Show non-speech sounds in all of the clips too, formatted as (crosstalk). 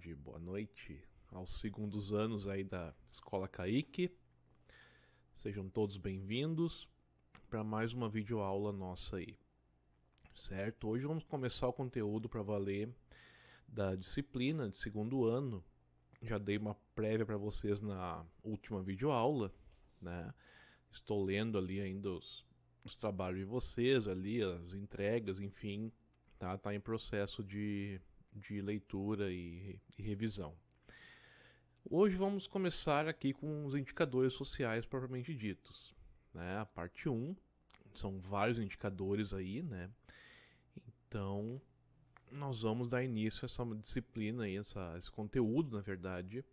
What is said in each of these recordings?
tarde, boa noite aos segundos anos aí da Escola Kaique. Sejam todos bem-vindos para mais uma videoaula nossa aí. Certo? Hoje vamos começar o conteúdo para valer da disciplina de segundo ano. Já dei uma prévia para vocês na última videoaula, né? Estou lendo ali ainda os, os trabalhos de vocês ali, as entregas, enfim, tá? Tá em processo de de leitura e, e revisão. Hoje vamos começar aqui com os indicadores sociais propriamente ditos. Né? A parte 1, são vários indicadores aí, né? Então, nós vamos dar início a essa disciplina aí, essa, esse conteúdo, na verdade,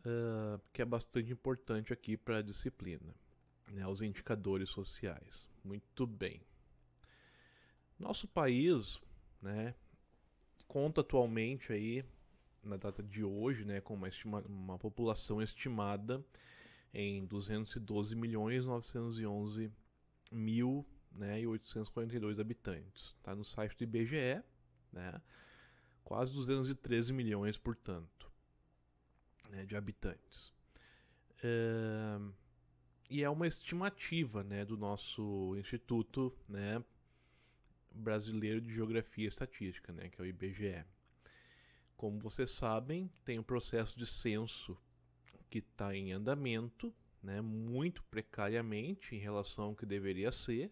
uh, que é bastante importante aqui para a disciplina, né? Os indicadores sociais. Muito bem. Nosso país, né, conta atualmente aí, na data de hoje, né, com uma, estima, uma população estimada em 212 milhões 911 mil né, e 842 habitantes. Está no site do IBGE, né, quase 213 milhões, portanto, né, de habitantes. É, e é uma estimativa né, do nosso instituto, né, Brasileiro de Geografia e Estatística, né, que é o IBGE. Como vocês sabem, tem um processo de censo que está em andamento, né, muito precariamente em relação ao que deveria ser.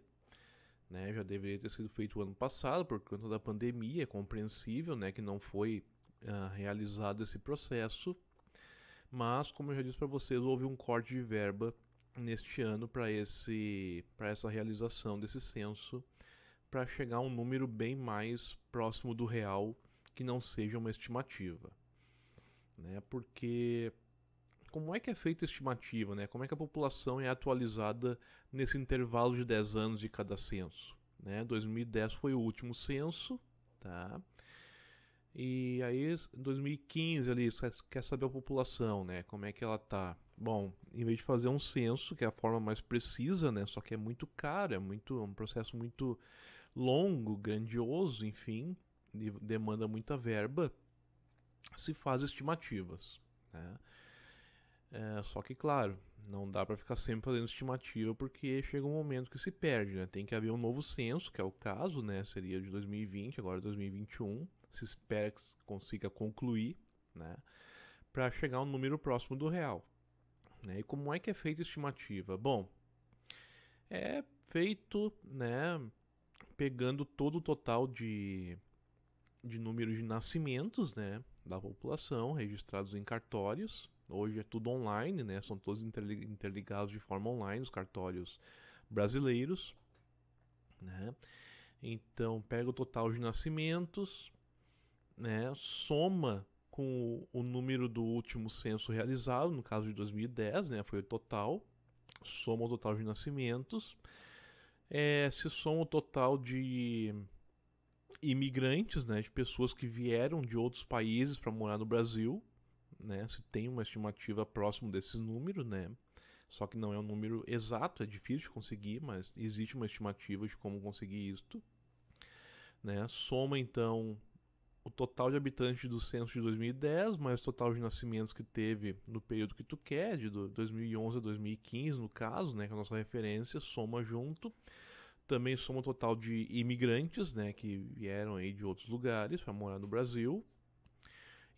Né, já deveria ter sido feito ano passado, por conta da pandemia, é compreensível né, que não foi uh, realizado esse processo. Mas, como eu já disse para vocês, houve um corte de verba neste ano para essa realização desse censo para chegar a um número bem mais próximo do real que não seja uma estimativa. Né? Porque como é que é feita a estimativa? Né? Como é que a população é atualizada nesse intervalo de 10 anos de cada censo? Né? 2010 foi o último censo, tá? E aí, 2015 ali, quer saber a população, né? Como é que ela tá? Bom, em vez de fazer um censo, que é a forma mais precisa, né? Só que é muito caro, é muito, é um processo muito longo, grandioso, enfim, e demanda muita verba, se faz estimativas. Né? É, só que, claro, não dá para ficar sempre fazendo estimativa porque chega um momento que se perde. Né? Tem que haver um novo censo, que é o caso, né? seria de 2020, agora 2021. Se espera que consiga concluir né? para chegar um número próximo do real. Né? E como é que é feita a estimativa? Bom, é feito né, pegando todo o total de, de número de nascimentos né, da população registrados em cartórios. Hoje é tudo online, né? São todos interligados de forma online, os cartórios brasileiros, né? Então pega o total de nascimentos, né? Soma com o, o número do último censo realizado, no caso de 2010, né? Foi o total. Soma o total de nascimentos é, se soma o total de imigrantes, né, de pessoas que vieram de outros países para morar no Brasil, né, se tem uma estimativa próximo desses números, né, só que não é um número exato, é difícil de conseguir, mas existe uma estimativa de como conseguir isto, né, soma então o total de habitantes do censo de 2010, mais o total de nascimentos que teve no período que tu quer, de 2011 a 2015, no caso, né, que é a nossa referência, soma junto. Também soma o total de imigrantes, né, que vieram aí de outros lugares para morar no Brasil.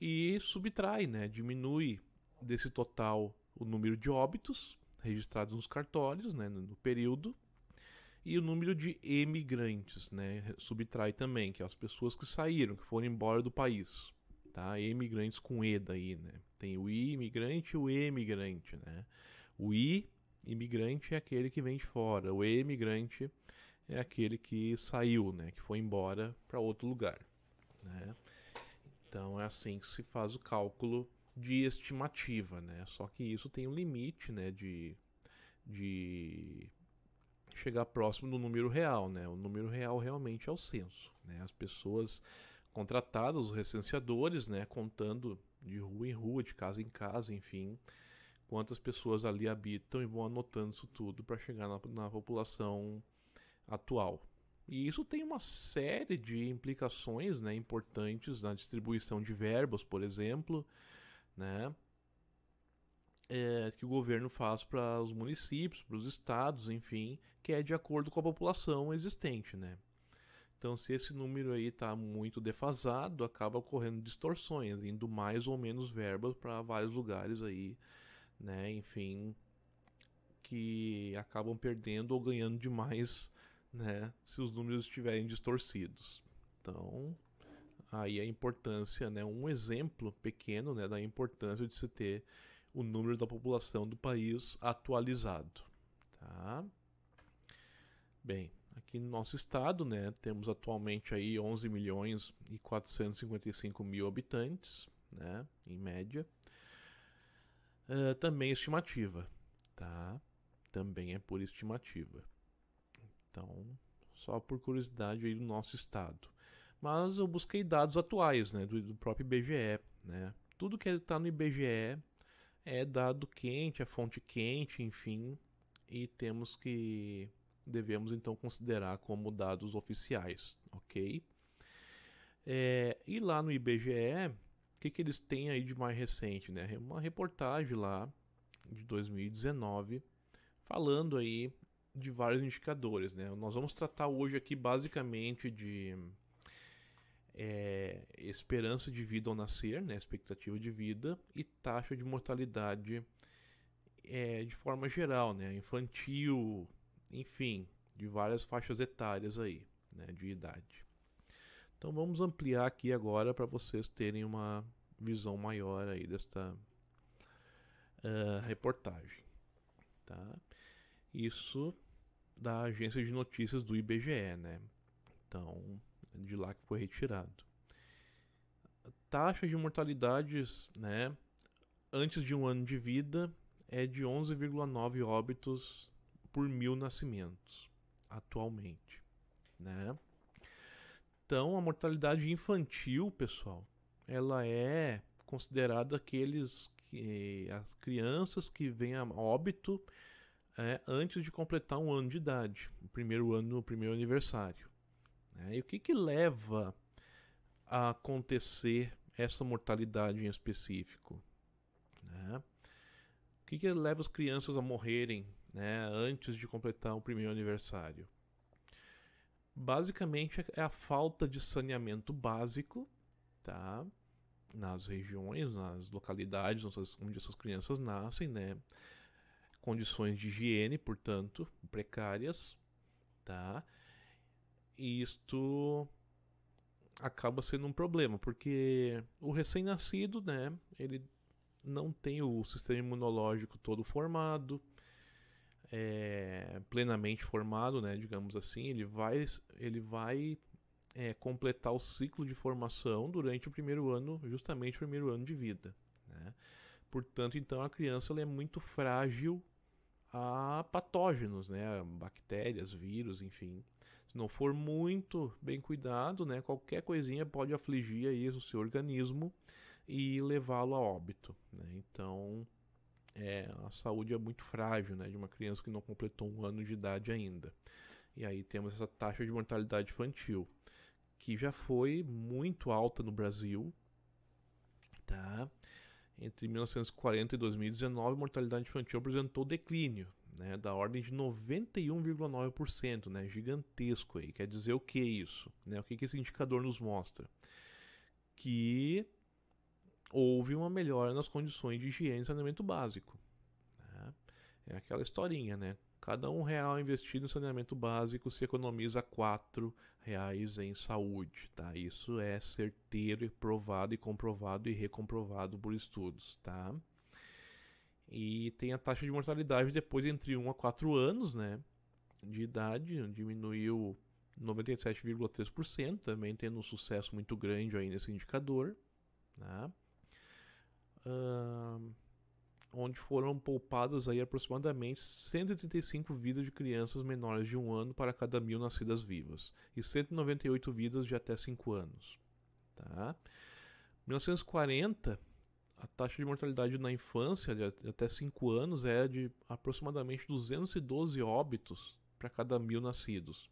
E subtrai, né, diminui desse total o número de óbitos registrados nos cartórios, né, no período, e o número de emigrantes, né? Subtrai também, que é as pessoas que saíram, que foram embora do país, tá? Emigrantes com E daí, né? Tem o I imigrante e o emigrante, né? O I imigrante é aquele que vem de fora, o E imigrante é aquele que saiu, né? Que foi embora para outro lugar, né? Então é assim que se faz o cálculo de estimativa, né? Só que isso tem um limite, né? De, de chegar próximo do número real, né? O número real realmente é o censo, né? As pessoas contratadas, os recenseadores, né? Contando de rua em rua, de casa em casa, enfim, quantas pessoas ali habitam e vão anotando isso tudo para chegar na, na população atual. E isso tem uma série de implicações né, importantes na distribuição de verbas, por exemplo, né? é, que o governo faz para os municípios, para os estados, enfim, que é de acordo com a população existente, né? Então, se esse número aí está muito defasado, acaba ocorrendo distorções, indo mais ou menos verbas para vários lugares aí, né? Enfim, que acabam perdendo ou ganhando demais, né? Se os números estiverem distorcidos. Então, aí a importância, né? Um exemplo pequeno, né? Da importância de se ter o número da população do país atualizado. Tá? Bem, aqui no nosso estado, né, temos atualmente aí 11 milhões e 455 mil habitantes, né, em média. Uh, também estimativa, tá? Também é por estimativa. Então, só por curiosidade aí do nosso estado. Mas eu busquei dados atuais, né, do, do próprio IBGE, né? Tudo que está no IBGE é dado quente, é fonte quente, enfim, e temos que devemos então considerar como dados oficiais, ok? É, e lá no IBGE, o que, que eles têm aí de mais recente, né? Uma reportagem lá de 2019 falando aí de vários indicadores, né? Nós vamos tratar hoje aqui basicamente de é, esperança de vida ao nascer, né, expectativa de vida e taxa de mortalidade é, de forma geral, né, infantil, enfim, de várias faixas etárias aí, né, de idade. Então vamos ampliar aqui agora para vocês terem uma visão maior aí desta uh, reportagem, tá? Isso da agência de notícias do IBGE, né? Então de lá que foi retirado. Taxa de mortalidades, né, antes de um ano de vida é de 11,9 óbitos por mil nascimentos atualmente, né? Então a mortalidade infantil, pessoal, ela é considerada aqueles que as crianças que vêm a óbito é, antes de completar um ano de idade, o primeiro ano, o primeiro aniversário. Né? E o que, que leva a acontecer essa mortalidade em específico? Né? O que, que leva as crianças a morrerem né, antes de completar o primeiro aniversário? Basicamente é a falta de saneamento básico, tá? Nas regiões, nas localidades onde essas crianças nascem, né? Condições de higiene, portanto, precárias, tá? E isto acaba sendo um problema, porque o recém-nascido, né, ele não tem o sistema imunológico todo formado, é, plenamente formado, né, digamos assim, ele vai, ele vai é, completar o ciclo de formação durante o primeiro ano, justamente o primeiro ano de vida. Né? Portanto, então a criança é muito frágil a patógenos, né, bactérias, vírus, enfim, se não for muito bem cuidado, né, qualquer coisinha pode afligir aí o seu organismo e levá-lo a óbito. Né? Então, é, a saúde é muito frágil né, de uma criança que não completou um ano de idade ainda. E aí temos essa taxa de mortalidade infantil, que já foi muito alta no Brasil. Tá? Entre 1940 e 2019, a mortalidade infantil apresentou declínio né, da ordem de 91,9%, né, gigantesco aí. Quer dizer o que isso? Né, o que, que esse indicador nos mostra? Que houve uma melhora nas condições de higiene e saneamento básico. Né? É aquela historinha, né? Cada um real investido em saneamento básico se economiza quatro reais em saúde, tá? Isso é certeiro e provado e comprovado e recomprovado por estudos, tá? E tem a taxa de mortalidade depois entre 1 a 4 anos, né? De idade, diminuiu 97,3%, também tendo um sucesso muito grande aí nesse indicador, né? Uh, onde foram poupadas aí aproximadamente 135 vidas de crianças menores de um ano para cada mil nascidas vivas e 198 vidas de até 5 anos. Tá? 1940 a taxa de mortalidade na infância, de até 5 anos, era é de aproximadamente 212 óbitos para cada mil nascidos.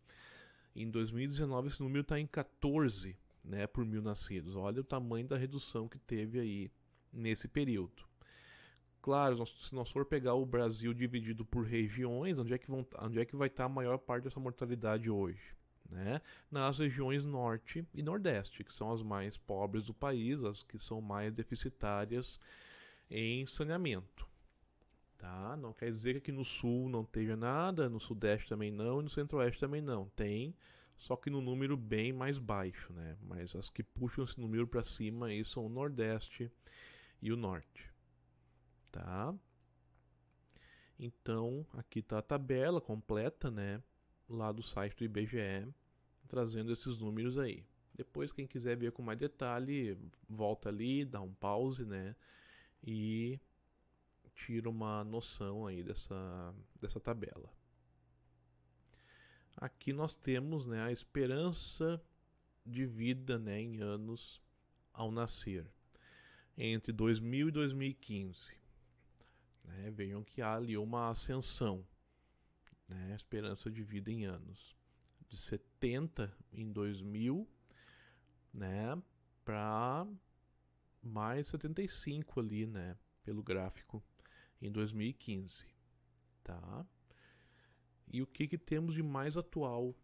Em 2019, esse número está em 14 né, por mil nascidos. Olha o tamanho da redução que teve aí nesse período. Claro, se nós for pegar o Brasil dividido por regiões, onde é que, vão, onde é que vai estar tá a maior parte dessa mortalidade hoje? né, nas regiões norte e nordeste, que são as mais pobres do país, as que são mais deficitárias em saneamento. Tá? Não quer dizer que aqui no sul não tenha nada, no sudeste também não, e no centro-oeste também não. Tem, só que no número bem mais baixo, né? Mas as que puxam esse número para cima aí são o nordeste e o norte. Tá? Então, aqui está a tabela completa, né? Lá do site do IBGE trazendo esses números aí. Depois, quem quiser ver com mais detalhe, volta ali, dá um pause, né? E tira uma noção aí dessa, dessa tabela. Aqui nós temos né, a esperança de vida né, em anos ao nascer, entre 2000 e 2015. Né, vejam que há ali uma ascensão, né, esperança de vida em anos de 70 em 2000, né, para mais 75 ali, né, pelo gráfico em 2015, tá? E o que que temos de mais atual,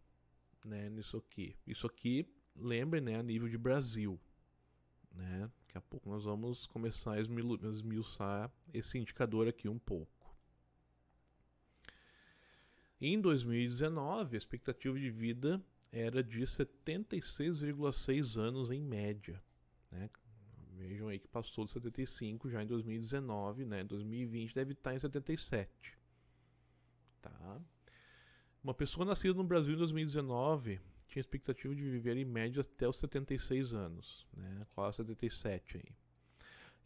né, nisso aqui? Isso aqui, lembre, né, a nível de Brasil, né? Daqui a pouco nós vamos começar a esmiuçar esse indicador aqui um pouco. Em 2019, a expectativa de vida era de 76,6 anos em média. Né? Vejam aí que passou de 75 já em 2019, né? 2020 deve estar tá em 77. Tá? Uma pessoa nascida no Brasil em 2019 tinha expectativa de viver em média até os 76 anos, né? quase 77 aí.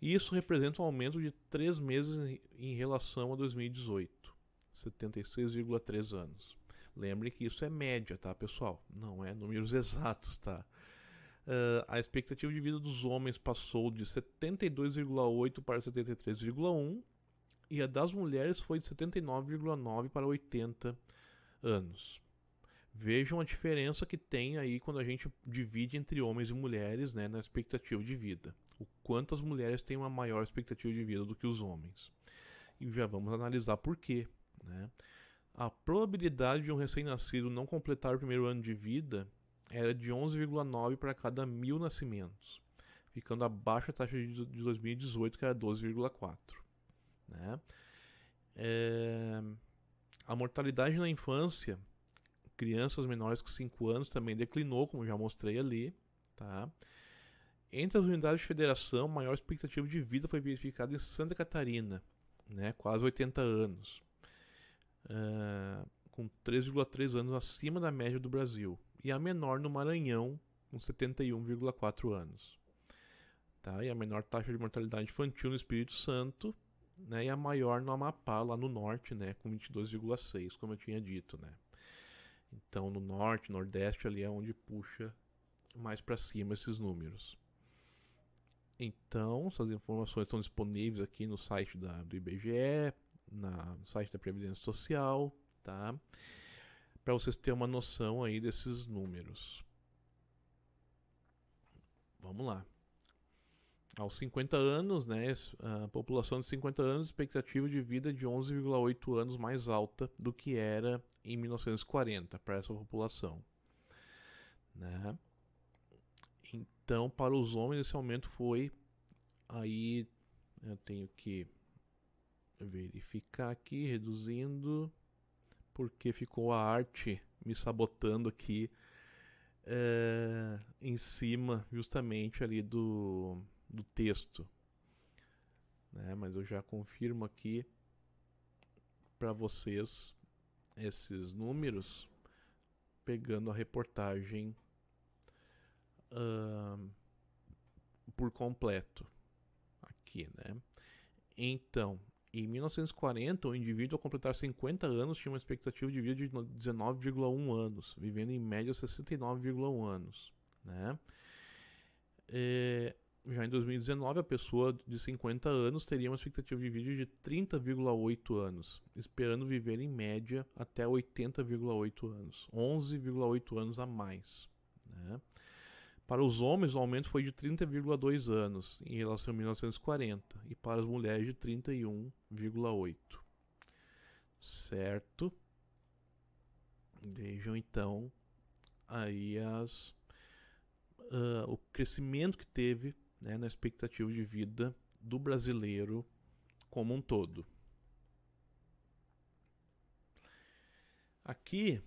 isso representa um aumento de 3 meses em relação a 2018. 76,3 anos. Lembre que isso é média, tá, pessoal? Não é números (laughs) exatos, tá? Uh, a expectativa de vida dos homens passou de 72,8 para 73,1 e a das mulheres foi de 79,9 para 80 anos. Vejam a diferença que tem aí quando a gente divide entre homens e mulheres né, na expectativa de vida. O quanto as mulheres têm uma maior expectativa de vida do que os homens. E já vamos analisar por quê. Né? A probabilidade de um recém-nascido não completar o primeiro ano de vida era de 11,9 para cada mil nascimentos, ficando abaixo da taxa de 2018, que era 12,4. Né? É... A mortalidade na infância, crianças menores que 5 anos, também declinou, como já mostrei ali. Tá? Entre as unidades de federação, a maior expectativa de vida foi verificada em Santa Catarina, né? quase 80 anos. Eh, com 3,3 anos acima da média do Brasil, e a menor no Maranhão, com 71,4 anos. Tá? E a menor taxa de mortalidade infantil no Espírito Santo, né? e a maior no Amapá, lá no norte, né? com 22,6, como eu tinha dito. Né? Então, no norte, nordeste, ali é onde puxa mais para cima esses números. Então, essas informações estão disponíveis aqui no site da, do IBGE, na, no site da Previdência Social, tá? Para vocês terem uma noção aí desses números. Vamos lá. Aos 50 anos, né, a população de 50 anos, expectativa de vida de 11,8 anos mais alta do que era em 1940 para essa população. Né? Então, para os homens, esse aumento foi aí eu tenho que verificar aqui, reduzindo, porque ficou a arte me sabotando aqui é, em cima, justamente ali do, do texto. Né? Mas eu já confirmo aqui para vocês esses números, pegando a reportagem uh, por completo aqui, né? Então, em 1940, o indivíduo ao completar 50 anos tinha uma expectativa de vida de 19,1 anos, vivendo em média 69,1 anos. Né? É, já em 2019, a pessoa de 50 anos teria uma expectativa de vida de 30,8 anos, esperando viver em média até 80,8 anos, 11,8 anos a mais. Né? Para os homens, o aumento foi de 30,2 anos em relação a 1940 e para as mulheres de 31,8. Certo? Vejam então aí as, uh, o crescimento que teve né, na expectativa de vida do brasileiro como um todo. Aqui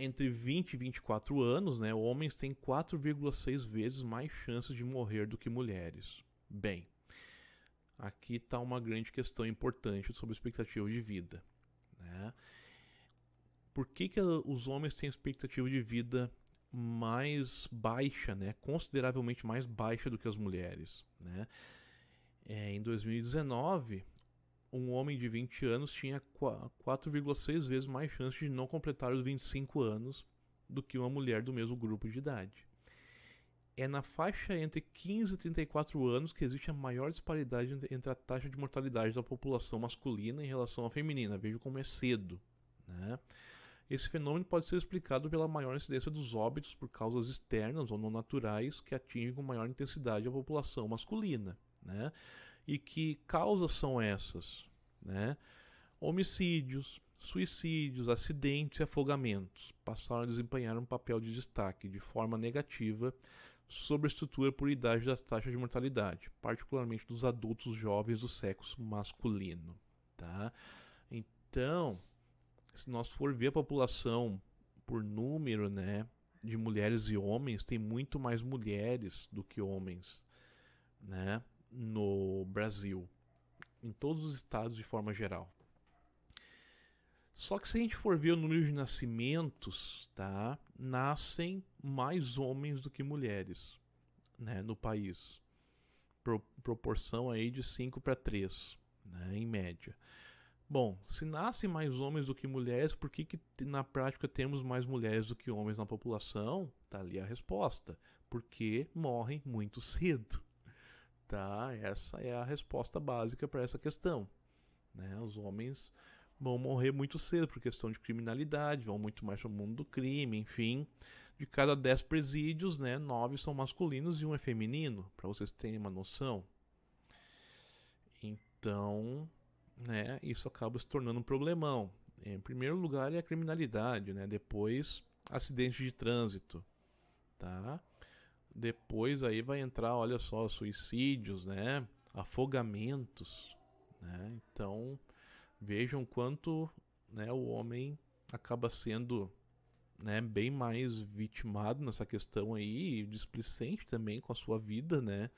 entre 20 e 24 anos, né, homens têm 4,6 vezes mais chances de morrer do que mulheres. Bem, aqui está uma grande questão importante sobre expectativa de vida. Né? Por que, que os homens têm expectativa de vida mais baixa, né? consideravelmente mais baixa do que as mulheres? Né? É, em 2019, um homem de 20 anos tinha 4,6 vezes mais chance de não completar os 25 anos do que uma mulher do mesmo grupo de idade. É na faixa entre 15 e 34 anos que existe a maior disparidade entre a taxa de mortalidade da população masculina em relação à feminina. Vejo como é cedo. Né? Esse fenômeno pode ser explicado pela maior incidência dos óbitos por causas externas ou não naturais que atingem com maior intensidade a população masculina. Né? E que causas são essas? Né? Homicídios, suicídios, acidentes e afogamentos passaram a desempenhar um papel de destaque de forma negativa sobre a estrutura por idade das taxas de mortalidade, particularmente dos adultos jovens do sexo masculino. Tá? Então, se nós for ver a população por número né, de mulheres e homens, tem muito mais mulheres do que homens. Né? no Brasil, em todos os estados de forma geral. Só que se a gente for ver o número de nascimentos, tá? Nascem mais homens do que mulheres, né, no país. Pro proporção aí de 5 para 3, né, em média. Bom, se nascem mais homens do que mulheres, por que, que na prática temos mais mulheres do que homens na população? Tá ali a resposta. Porque morrem muito cedo. Tá? Essa é a resposta básica para essa questão. Né? Os homens vão morrer muito cedo por questão de criminalidade, vão muito mais para o mundo do crime, enfim. De cada 10 presídios, né, 9 são masculinos e um é feminino, para vocês terem uma noção. Então, né, isso acaba se tornando um problemão. Em primeiro lugar é a criminalidade, né, depois acidentes de trânsito, tá? Depois aí vai entrar, olha só, suicídios, né? Afogamentos, né? Então, vejam quanto, né, o homem acaba sendo, né, bem mais vitimado nessa questão aí, displicente também com a sua vida, né?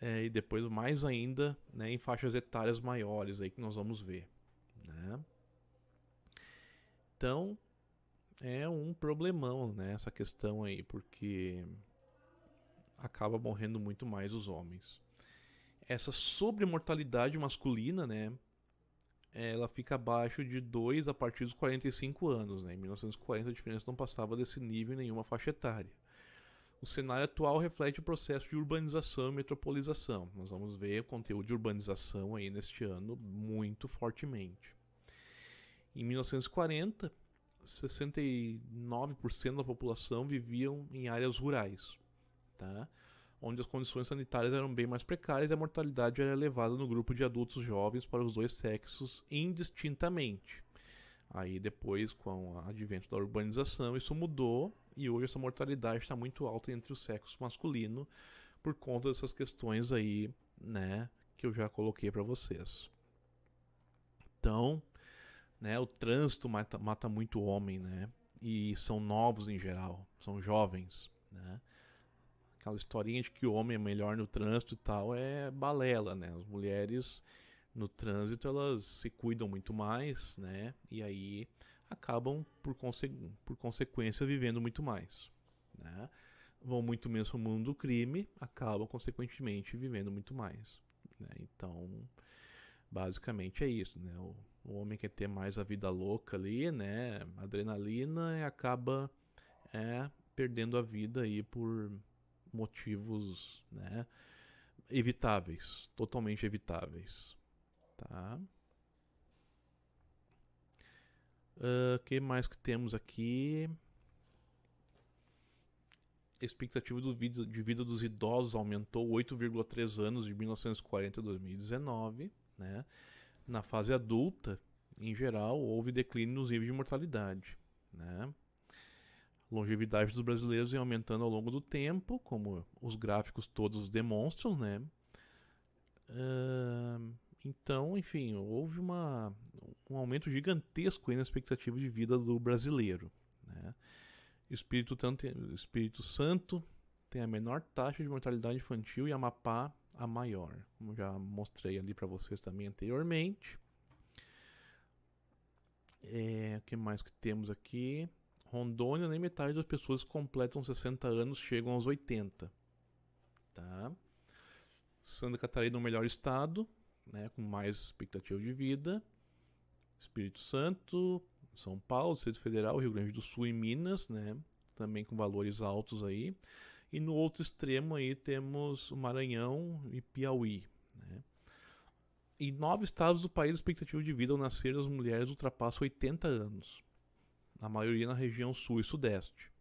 É, e depois mais ainda, né, em faixas etárias maiores aí que nós vamos ver, né? Então, é um problemão, né, essa questão aí, porque acaba morrendo muito mais os homens. Essa sobremortalidade masculina, né, ela fica abaixo de 2 a partir dos 45 anos. Né? Em 1940, a diferença não passava desse nível em nenhuma faixa etária. O cenário atual reflete o processo de urbanização e metropolização. Nós vamos ver o conteúdo de urbanização aí neste ano muito fortemente. Em 1940, 69% da população viviam em áreas rurais tá? onde as condições sanitárias eram bem mais precárias e a mortalidade era elevada no grupo de adultos jovens para os dois sexos indistintamente. Aí depois, com o advento da urbanização, isso mudou e hoje essa mortalidade está muito alta entre o sexo masculino por conta dessas questões aí, né, que eu já coloquei para vocês. Então, né, o trânsito mata, mata muito homem, né, e são novos em geral, são jovens, né aquela historinha de que o homem é melhor no trânsito e tal é balela, né? As mulheres no trânsito elas se cuidam muito mais, né? E aí acabam por, conse por consequência vivendo muito mais, né? Vão muito menos no mundo do crime, acabam consequentemente vivendo muito mais, né? Então, basicamente é isso, né? O, o homem quer ter mais a vida louca ali, né? Adrenalina e acaba é, perdendo a vida aí por motivos né, evitáveis, totalmente evitáveis. Tá? O uh, ah, que mais que temos aqui? Expectativa do de vida dos idosos aumentou 8,3 anos de 1940 a 2019. Né? Na fase adulta, em geral, houve declínio nos níveis de mortalidade. Né? longevidade dos brasileiros vem aumentando ao longo do tempo, como os gráficos todos demonstram, né? Uh, então, enfim, houve uma, um aumento gigantesco na expectativa de vida do brasileiro. Né? Espírito, tanto, Espírito Santo tem a menor taxa de mortalidade infantil e Amapá a maior, como já mostrei ali para vocês também anteriormente. É, o que mais que temos aqui? Rondônia, nem metade das pessoas que completam 60 anos chegam aos 80. Tá? Santa Catarina é o melhor estado, né, com mais expectativa de vida. Espírito Santo, São Paulo, Distrito Federal, Rio Grande do Sul e Minas, né, também com valores altos aí. E no outro extremo aí temos o Maranhão e Piauí, né. Em nove estados do país, a expectativa de vida ao nascer das mulheres ultrapassa 80 anos na maioria na região sul e sudeste,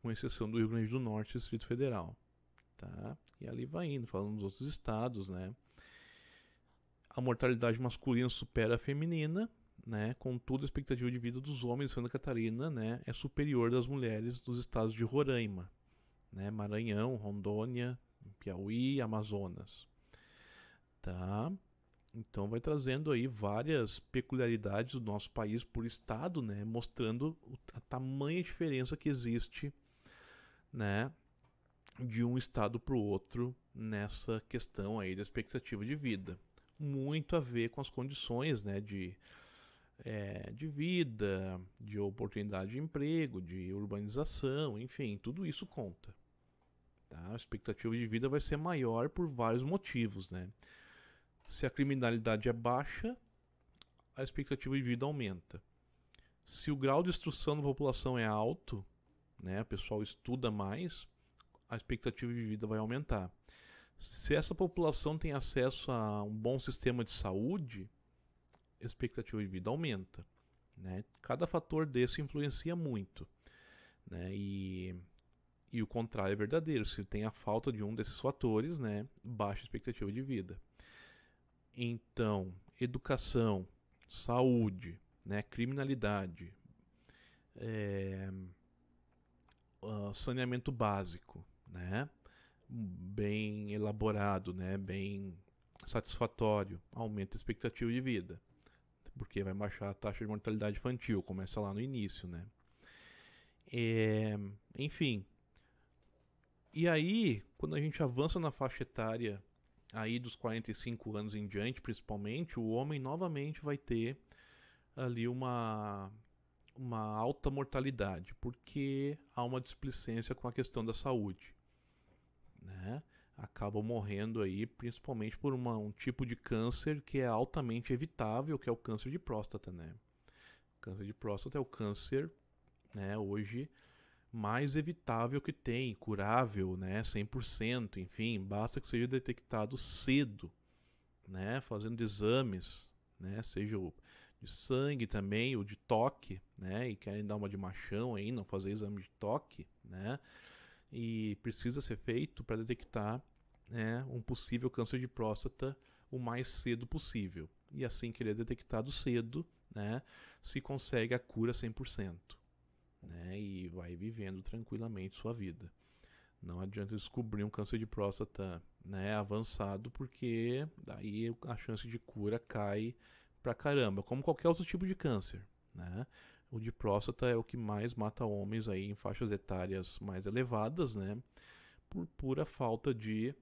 com exceção do Rio Grande do Norte e Distrito Federal. Tá? E ali vai indo, falando dos outros estados, né? A mortalidade masculina supera a feminina, né? Contudo, a expectativa de vida dos homens em Santa Catarina, né, é superior das mulheres dos estados de Roraima, né? Maranhão, Rondônia, Piauí, Amazonas. Tá? Então vai trazendo aí várias peculiaridades do nosso país por estado, né, mostrando a tamanha diferença que existe, né, de um estado para o outro nessa questão aí da expectativa de vida. Muito a ver com as condições, né, de é, de vida, de oportunidade de emprego, de urbanização, enfim, tudo isso conta. Tá? A expectativa de vida vai ser maior por vários motivos, né? Se a criminalidade é baixa, a expectativa de vida aumenta. Se o grau de instrução da população é alto, né, o pessoal estuda mais, a expectativa de vida vai aumentar. Se essa população tem acesso a um bom sistema de saúde, a expectativa de vida aumenta. Né? Cada fator desse influencia muito. Né? E, e o contrário é verdadeiro. Se tem a falta de um desses fatores, né, baixa expectativa de vida então educação, saúde, né, criminalidade, é, ah, saneamento básico, né, bem elaborado, né, bem satisfatório, aumenta a expectativa de vida, porque vai baixar a taxa de mortalidade infantil, começa lá no início, né. É, enfim, e aí, quando a gente avança na faixa etária aí dos 45 anos em diante, principalmente, o homem novamente vai ter ali uma uma alta mortalidade, porque há uma displicência com a questão da saúde, né? Acabam morrendo aí, principalmente por uma, um tipo de câncer que é altamente evitável, que é o câncer de próstata, né? O câncer de próstata é o câncer, né? Hoje mais evitável que tem, curável, né, 100%, enfim, basta que seja detectado cedo, né, fazendo exames, né, seja de sangue também, ou de toque, né, e querem dar uma de machão aí, não fazer exame de toque, né, e precisa ser feito para detectar né, um possível câncer de próstata o mais cedo possível. E assim que ele é detectado cedo, né, se consegue a cura 100% né? E vai vivendo tranquilamente sua vida. Não adianta descobrir um câncer de próstata né, avançado, porque daí a chance de cura cai pra caramba, como qualquer outro tipo de câncer. Né? O de próstata é o que mais mata homens aí em faixas etárias mais elevadas, né? Por pura falta de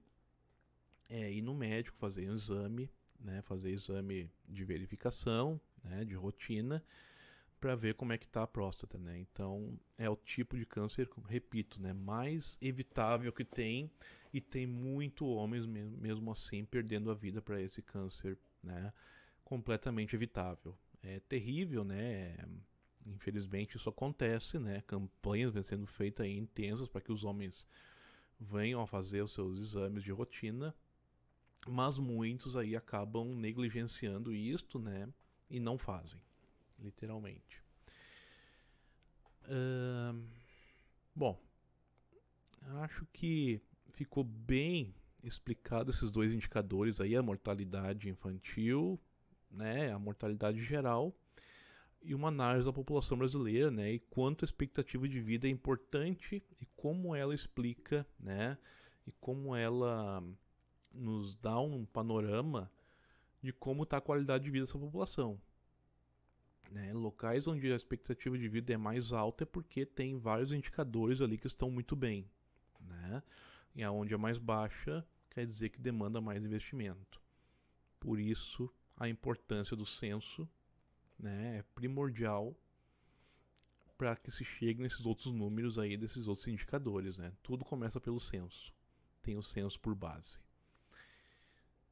é, ir no médico, fazer um exame, né? fazer exame de verificação, né? de rotina para ver como é que tá a próstata, né? Então, é o tipo de câncer, repito, né, mais evitável que tem e tem muito homens mesmo assim perdendo a vida para esse câncer, né? Completamente evitável. É terrível, né? Infelizmente isso acontece, né? Campanhas vêm sendo feitas intensas para que os homens venham a fazer os seus exames de rotina, mas muitos aí acabam negligenciando isto, né? E não fazem literalmente. Uh, bom, acho que ficou bem explicado esses dois indicadores aí, a mortalidade infantil, né, a mortalidade geral e uma análise da população brasileira, né, e quanto a expectativa de vida é importante e como ela explica, né, e como ela nos dá um panorama de como está a qualidade de vida dessa população, né? Locais onde a expectativa de vida é mais alta é porque tem vários indicadores ali que estão muito bem. Né? E aonde é mais baixa, quer dizer que demanda mais investimento. Por isso, a importância do censo né, é primordial para que se chegue nesses outros números aí, desses outros indicadores. Né? Tudo começa pelo censo. Tem o censo por base.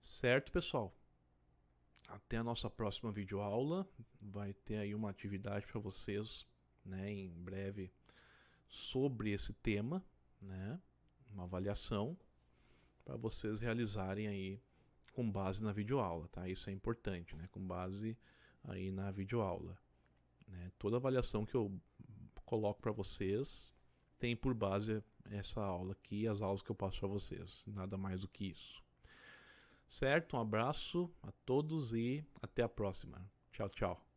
Certo, pessoal? até a nossa próxima videoaula. Vai ter aí uma atividade para vocês, né, em breve sobre esse tema, né? Uma avaliação para vocês realizarem aí com base na videoaula, tá? Isso é importante, né? Com base aí na videoaula, né? Toda avaliação que eu coloco para vocês tem por base essa aula aqui, as aulas que eu passo para vocês, nada mais do que isso. Certo? Um abraço a todos e até a próxima. Tchau, tchau.